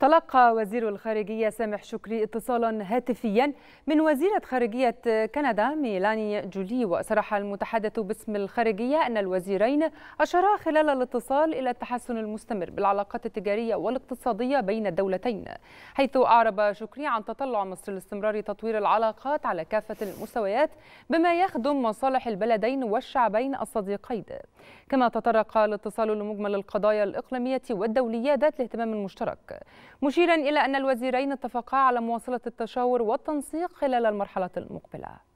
تلقى وزير الخارجية سامح شكري اتصالا هاتفيا من وزيرة خارجية كندا ميلاني جولي وصرح المتحدث باسم الخارجية أن الوزيرين أشارا خلال الاتصال إلى التحسن المستمر بالعلاقات التجارية والاقتصادية بين الدولتين حيث أعرب شكري عن تطلع مصر لاستمرار تطوير العلاقات على كافة المستويات بما يخدم مصالح البلدين والشعبين الصديقين كما تطرق الاتصال لمجمل القضايا الإقليمية والدولية ذات الاهتمام المشترك مشيرا إلى أن الوزيرين اتفقا على مواصلة التشاور والتنسيق خلال المرحلة المقبلة